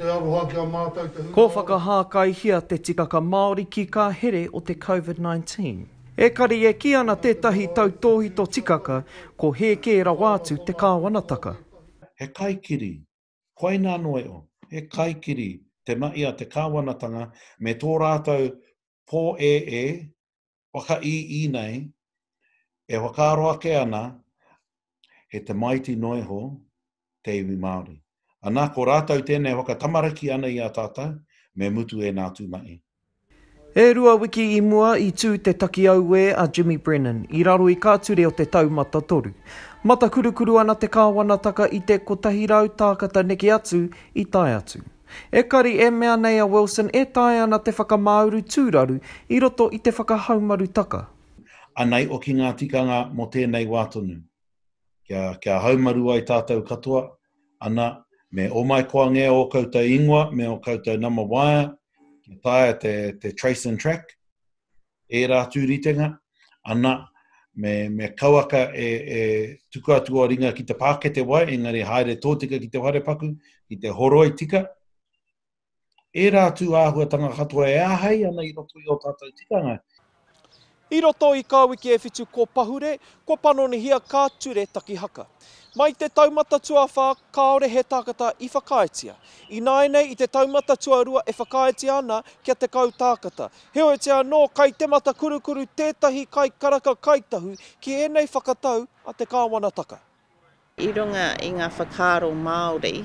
te aroha ki a te hūtā. Ko Māori ki ka here o te COVID-19. E kari e ki ana tētahi tautohi to tikaka, ko he kē rawātu te kāwanataka. He kiri, koe nā noe o, he kiri te maia te kāwanatanga me tō rātou pō e e, waka i i nei, e wakaroa ke ana, e te maiti noe ho, te iwi Māori. A nā ko rātou tēnei waka tamaraki ana i a tāta, me mutu e nā tūmai. E rua wiki i mua i tū te takiau e a Jimmy Brennan i raro i kāture o te taumata toru. Mata kurukuru ana te kāwana taka i te kotahi rau tākata neke atu i tai atu. E kari e mea nei a Wilson e tai ana te whakamauru tūraru i roto i te whakahaumaru taka. Anei o ki ngā tikanga mo tēnei wātonu. Kia, kia haumaru ai tātou katoa, ana me o mai ko nge o koutou ingoa, me o koutou nama waia, ki tāia te, te trace and track, e rā tūritenga, ana me, me kauaka e, e tuku atu o ringa ki te pāke te wai, engari haere tōtika ki te hare paku, ki te horoi tika. E rā tū āhua tanga katoa e āhei, ana i roto i o tātou tikanga. I roto i kāwiki e whitu ko pahure, ko panoni hia kā ture takihaka. Mai te taumata tuawha, kāore he tākata i whakaetia. I nāinei i te taumata tuarua e whakaetia ana kia te kau tākata. Heo e te anō kai te mata kurukuru tētahi kai karaka kaitahu ki enei whakatau a te kāwanataka. I runga i ngā whakaro Māori,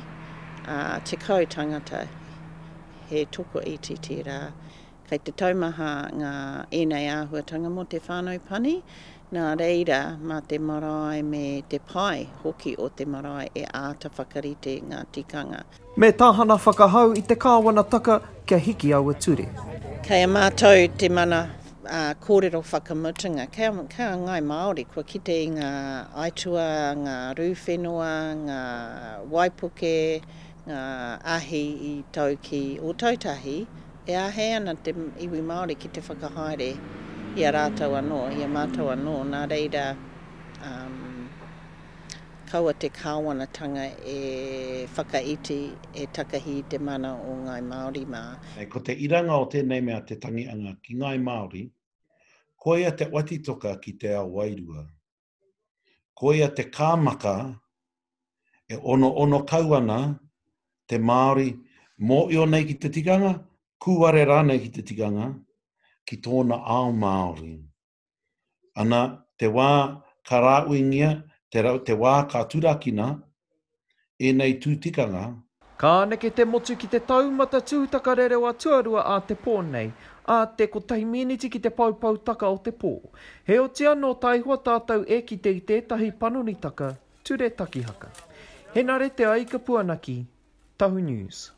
uh, te kau tangata he tuku i titi rā. Kei te taumaha ngā enei āhuatanga mō te whānau pani, nā reira mā te marae me te pai hoki o te marae e āta whakarite ngā tikanga. Me tāhana whakahau i te kāwana taka kia hiki au e ture. Kei a mātou te mana a uh, kōrero whakamutunga. Kei a, ke ngai Māori, kua kite i ngā aitua, ngā rūwhenua, ngā waipuke, ngā ahi i tauki o tautahi, e ahe ana te iwi Māori ki te whakahaere i a rātau anō, i a mātau anō, nā reira um, kaua te kāwanatanga e whakaiti e takahi te mana o ngai Māori mā. E ko te iranga o tēnei mea te tangianga ki ngai Māori, ia te watitoka ki te ao wairua. ia te kāmaka e ono ono kauana te Māori mō i o nei ki te tikanga, kuware rānei ki te tikanga, ki tōna ao Māori. Ana, te wā karāuingia, te, rau, te wā katurakina, e nei tū tikanga. Ka neke te motu ki te taumata tūtaka rere wa tuarua a te pō nei, a te kotahi miniti ki te paupau taka o te pō. He o te anō taihua tātou e ki te i tētahi panonitaka, ture takihaka. He nare te aika puanaki, Tahu News.